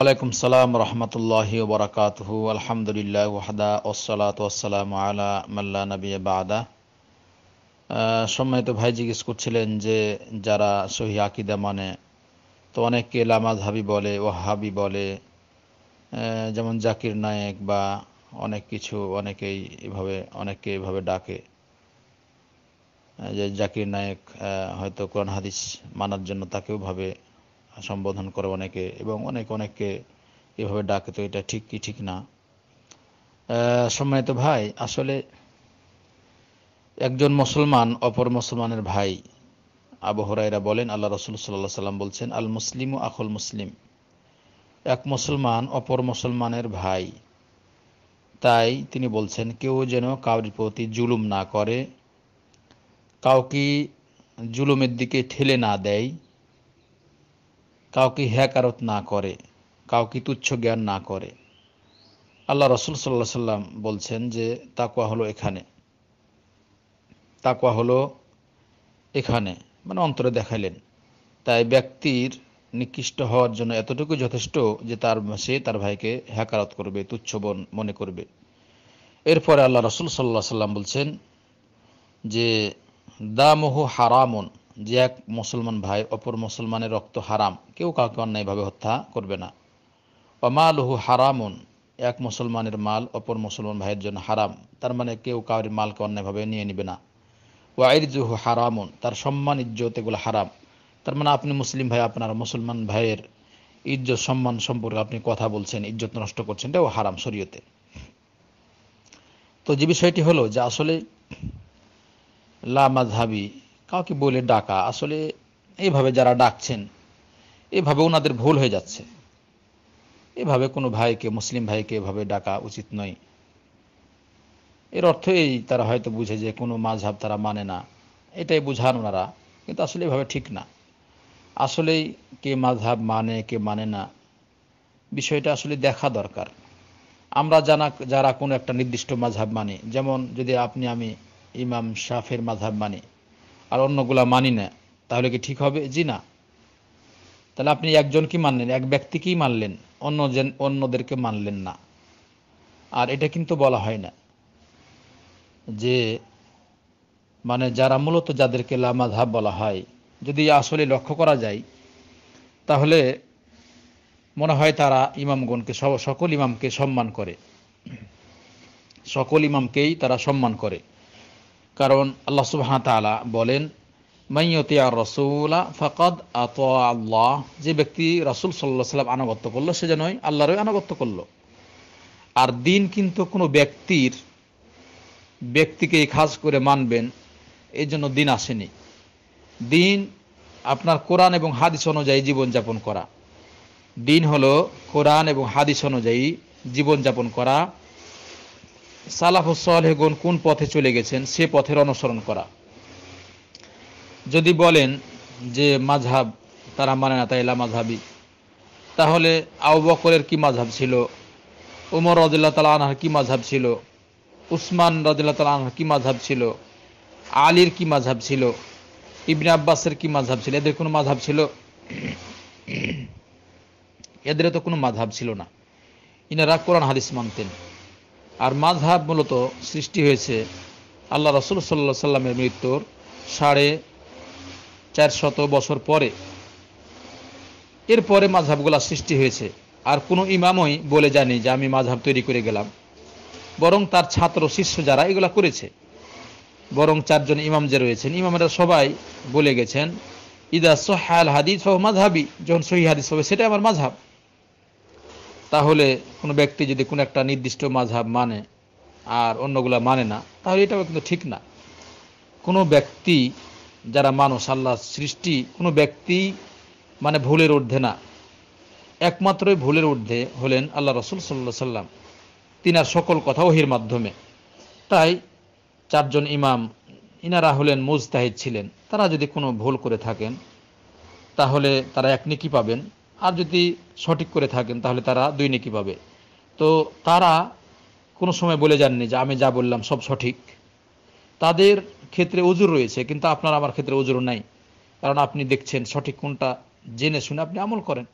ওয়ালাইকুম সালাম রহমতুল্লাহি ওবরাকাতহু আলহামদুলিল্লাহ ওয়াহদা ওসালাত ওসালাম আলা মাল্লা নবী বাদা সম্মানিত ভাই জিজ্ঞেস করছিলেন যে যারা সহি আকিদা মানে তো অনেককে হাবি বলে ওয়াহাবি বলে যেমন জাকির নায়েক বা অনেক কিছু অনেকেই এভাবে অনেককে এভাবে ডাকে যে জাকির নায়েক হয়তো কোরআন হাদিস মানার জন্য তাকেও ভাবে সম্বোধন করে অনেকে এবং অনেক অনেককে এভাবে ডাকে তো এটা ঠিক কি ঠিক না সম্মানিত ভাই আসলে একজন মুসলমান অপর মুসলমানের ভাই আবহরাইরা বলেন আল্লাহ রসুল সাল্লাহ সাল্লাম বলছেন আল মুসলিম ও আখল মুসলিম এক মুসলমান অপর মুসলমানের ভাই তাই তিনি বলছেন কেউ যেন কাউর প্রতি জুলুম না করে কাউকে জুলুমের দিকে ঠেলে না দেয় কাউকে হ্যাকারত না করে কাউকে তুচ্ছ জ্ঞান না করে আল্লাহ রসুল সাল্লাহ সাল্লাম বলছেন যে তাকুয়া হলো এখানে তাকুয়া হলো এখানে মানে অন্তরে দেখাইলেন তাই ব্যক্তির নিকৃষ্ট হওয়ার জন্য এতটুকু যথেষ্ট যে তার সে তার ভাইকে হ্যাকারত করবে তুচ্ছ বন মনে করবে এরপরে আল্লাহ রসুল সাল্লাহ সাল্লাম বলছেন যে দামহ হারামন যে এক মুসলমান ভাই অপর মুসলমানের রক্ত হারাম কেউ কাউকে অন্যায়ভাবে হত্যা করবে না অমালহু হারামুন এক মুসলমানের মাল অপর মুসলমান ভাইয়ের জন্য হারাম তার মানে কেউ কাউরের মালকে অন্যায়ভাবে নিয়ে নিবে না ওয়াইরজুহু হারামুন তার সম্মান ইজ্জত এগুলো হারাম তার মানে আপনি মুসলিম ভাই আপনার মুসলমান ভাইয়ের ইজ্জত সম্মান সম্পর্কে আপনি কথা বলছেন ইজ্জত নষ্ট করছেন এটাও হারাম শরীয়তে তো যে বিষয়টি হলো যে আসলে লা মাঝহাবি কাউকে বলে ডাকা আসলে এভাবে যারা ডাকছেন এভাবে ওনাদের ভুল হয়ে যাচ্ছে এভাবে কোনো ভাইকে মুসলিম ভাইকে এভাবে ডাকা উচিত নয় এর অর্থ এই তারা হয়তো বুঝে যে কোনো মাঝহাব তারা মানে না এটাই বুঝান ওনারা কিন্তু আসলে এভাবে ঠিক না আসলেই কে মাঝহাব মানে কে মানে না বিষয়টা আসলে দেখা দরকার আমরা জানা যারা কোনো একটা নির্দিষ্ট মাঝহাব মানি যেমন যদি আপনি আমি ইমাম শাফের মাঝহাব মানি আর অন্যগুলা মানি না তাহলে কি ঠিক হবে জি না তাহলে আপনি কি মানলেন এক ব্যক্তিকেই মানলেন অন্য অন্যদেরকে মানলেন না আর এটা কিন্তু বলা হয় না যে মানে যারা মূলত যাদেরকে লামাধাব বলা হয় যদি আসলে লক্ষ্য করা যায় তাহলে মনে হয় তারা ইমামগণকে সকল ইমামকে সম্মান করে সকল ইমামকেই তারা সম্মান করে কারণ আল্লাহ সুবাহ তালা বলেন মাইয়তিয়া রসুলা ফকদ আত আল্লাহ যে ব্যক্তি রসুল সাল্লাহ সাল্লাম আনুগত্য করলো সে যেন আল্লাহরই আনুগত্য করলো আর দিন কিন্তু কোনো ব্যক্তির ব্যক্তিকে খাস করে মানবেন এই জন্য দিন আসেনি দিন আপনার কোরআন এবং হাদিস অনুযায়ী জীবনযাপন করা দিন হলো কোরআন এবং হাদিস অনুযায়ী জীবনযাপন করা সালাফুসলেহগণ কোন পথে চলে গেছেন সে পথের অনুসরণ করা যদি বলেন যে মাঝহাব তারা মানে না তাইলা মাঝহাবি তাহলে আউ বকরের কী মাঝহাব ছিল উমর রদুল্লাহ তালা আনহার কী মাঝহাব ছিল উসমান রদুল্লাহ তালা আনহার কী মাঝহাব ছিল আলীর কী মাঝহাব ছিল ইবনে আব্বাসের কী মাঝহাব ছিল এদের কোনো মাঝহাব ছিল এদের তো কোনো মাঝহাব ছিল না ইনারা কোরআন হাদিস মানতেন আর মাঝহাব মূলত সৃষ্টি হয়েছে আল্লাহ রসুল সাল্লা সাল্লামের মৃত্যুর সাড়ে চারশত বছর পরে এরপরে মাঝহাবগুলা সৃষ্টি হয়েছে আর কোনো ইমামই বলে জানি যে আমি মাঝহাব তৈরি করে গেলাম বরং তার ছাত্র শিষ্য যারা এগুলা করেছে বরং চারজন ইমাম যে রয়েছেন ইমামেরা সবাই বলে গেছেন ইদা সোহাল হাদিস মাঝহাবি যখন সহি হাদিস হবে সেটাই আমার মাঝহাব তাহলে কোনো ব্যক্তি যদি কোনো একটা নির্দিষ্ট মাঝহাব মানে আর অন্যগুলা মানে না তাহলে এটাও কিন্তু ঠিক না কোনো ব্যক্তি যারা মানুষ আল্লাহ সৃষ্টি কোনো ব্যক্তি মানে ভুলের ঊর্ধ্বে না একমাত্রই ভুলের ঊর্ধ্বে হলেন আল্লাহ রসুল সাল্লা সাল্লাম তিনার সকল কথা ওহির মাধ্যমে তাই চারজন ইমাম ইনারা হলেন মুজতাহিদ ছিলেন তারা যদি কোনো ভুল করে থাকেন তাহলে তারা এক নিকি পাবেন আর যদি সঠিক করে থাকেন তাহলে তারা দুই নেকি পাবে তো তারা কোনো সময় বলে যাননি যে আমি যা বললাম সব সঠিক তাদের ক্ষেত্রে ওজুর রয়েছে কিন্তু আপনার আমার ক্ষেত্রে ওজুর নাই কারণ আপনি দেখছেন সঠিক কোনটা জেনে শুনে আপনি আমল করেন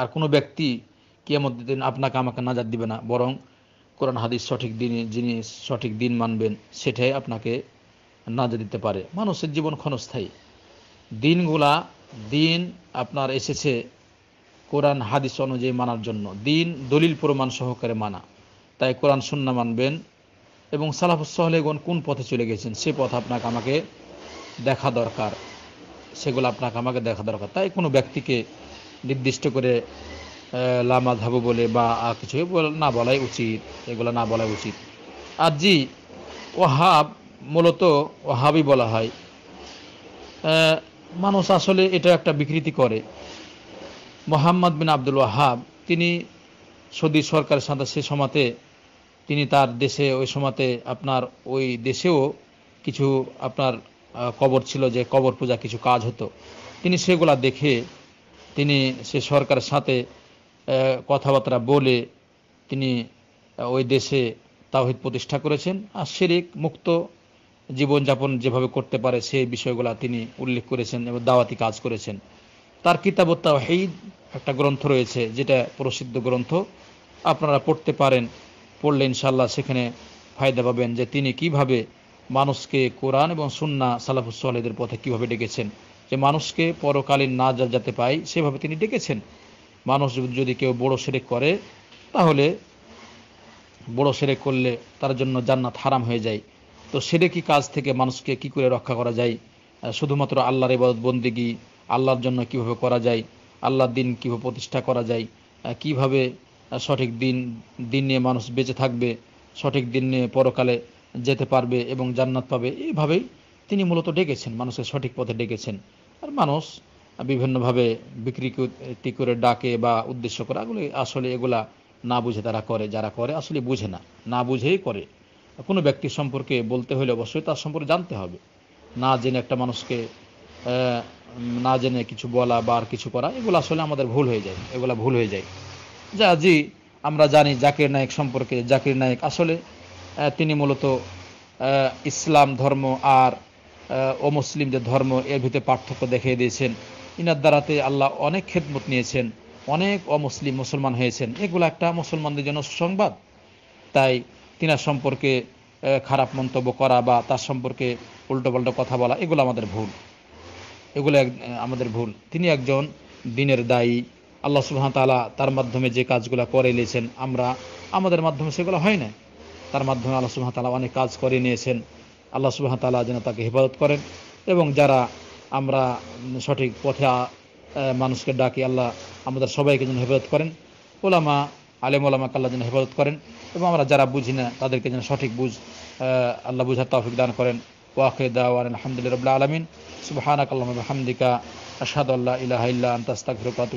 আর কোনো ব্যক্তি কেমন দিন আপনাকে আমাকে নাজার দিবে না বরং কোরআন হাদিস সঠিক দিনে যিনি সঠিক দিন মানবেন সেটাই আপনাকে নাজা দিতে পারে মানুষের জীবন ক্ষণস্থায়ী দিনগুলা দিন আপনার এসেছে কোরআন হাদিস অনুযায়ী মানার জন্য দিন দলিল প্রমাণ সহকারে মানা তাই কোরআন সুন্না মানবেন এবং সালাফুসহলেগণ কোন পথে চলে গেছেন সে পথ আপনাকে আমাকে দেখা দরকার সেগুলো আপনাকে আমাকে দেখা দরকার তাই কোনো ব্যক্তিকে নির্দিষ্ট করে লামা ধাবু বলে বা কিছু না বলাই উচিত এগুলো না বলাই উচিত আর জি ওহাব মূলত ওহাবই বলা হয় মানুষ আসলে এটা একটা বিকৃতি করে মোহাম্মদ বিন আব্দুল ওয়াহাব তিনি সৌদি সরকারের সাথে সে সময়তে তিনি তার দেশে ওই সময়তে আপনার ওই দেশেও কিছু আপনার কবর ছিল যে কবর পূজা কিছু কাজ হতো তিনি সেগুলা দেখে তিনি সে সরকারের সাথে কথাবার্তা বলে তিনি ওই দেশে তাহিদ প্রতিষ্ঠা করেছেন আর শিরিক মুক্ত জীবনযাপন যেভাবে করতে পারে সেই বিষয়গুলা তিনি উল্লেখ করেছেন এবং দাওয়াতি কাজ করেছেন তার কিতাবত্তা হেইদ একটা গ্রন্থ রয়েছে যেটা প্রসিদ্ধ গ্রন্থ আপনারা পড়তে পারেন পড়লে ইনশাল্লাহ সেখানে ফায়দা পাবেন যে তিনি কিভাবে মানুষকে কোরআন এবং সুন্না সালাফুসালেদের পথে কিভাবে ডেকেছেন যে মানুষকে পরকালীন না যা যাতে পাই সেভাবে তিনি ডেকেছেন মানুষ যদি কেউ বড় সেরেক করে তাহলে বড় সেরেক করলে তার জন্য জান্নাত হারাম হয়ে যায় তো সেরেকি কাজ থেকে মানুষকে কি করে রক্ষা করা যায় শুধুমাত্র আল্লাহর এবাদত বন্দিগি আল্লাহর জন্য কিভাবে করা যায় আল্লাহর দিন কীভাবে প্রতিষ্ঠা করা যায় কিভাবে সঠিক দিন দিন নিয়ে মানুষ বেঁচে থাকবে সঠিক দিন নিয়ে পরকালে যেতে পারবে এবং জান্নাত পাবে এভাবেই তিনি মূলত ডেকেছেন মানুষকে সঠিক পথে ডেকেছেন আর মানুষ বিভিন্নভাবে বিক্রি করে ডাকে বা উদ্দেশ্য করে এগুলি আসলে এগুলা না বুঝে তারা করে যারা করে আসলে বুঝে না না বুঝেই করে কোনো ব্যক্তি সম্পর্কে বলতে হলে অবশ্যই তার সম্পর্কে জানতে হবে না জেনে একটা মানুষকে না জেনে কিছু বলা বা আর কিছু করা এগুলো আসলে আমাদের ভুল হয়ে যায় এগুলো ভুল হয়ে যায় যা জি আমরা জানি জাকির নায়ক সম্পর্কে জাকির নায়ক আসলে তিনি মূলত ইসলাম ধর্ম আর যে ধর্ম এর ভিতরে পার্থক্য দেখিয়ে দিয়েছেন ইনার দ্বারাতে আল্লাহ অনেক খেদমত নিয়েছেন অনেক অমুসলিম মুসলমান হয়েছেন এগুলো একটা মুসলমানদের জন্য সংবাদ তাই তিনার সম্পর্কে খারাপ মন্তব্য করা বা তার সম্পর্কে উল্টো পাল্টো কথা বলা এগুলো আমাদের ভুল এগুলো আমাদের ভুল তিনি একজন দিনের দায়ী আল্লাহ সুলহান তালা তার মাধ্যমে যে কাজগুলো করে নিয়েছেন আমরা আমাদের মাধ্যমে সেগুলো হয় না তার মাধ্যমে আল্লাহ সুলহান তালা অনেক কাজ করে নিয়েছেন আল্লাহ সুলহান তালা যেন তাকে হেফাজত করেন এবং যারা আমরা সঠিক পথে মানুষকে ডাকি আল্লাহ আমাদের সবাইকে যেন হেফাজত করেন ওলামা আলেম ওলামা কাল্লা যেন হেফাজত করেন এবং আমরা যারা বুঝি না তাদেরকে যেন সঠিক বুঝ আল্লাহ বুঝার তফিক দান করেন ওয়াকে দাওয়ান আলহামদুলিল্লাহ আলমিন সুবাহানাকাল্লাম হামদিকা আল্লাহ ইলাহ ইল্লা আন্তাস্তাক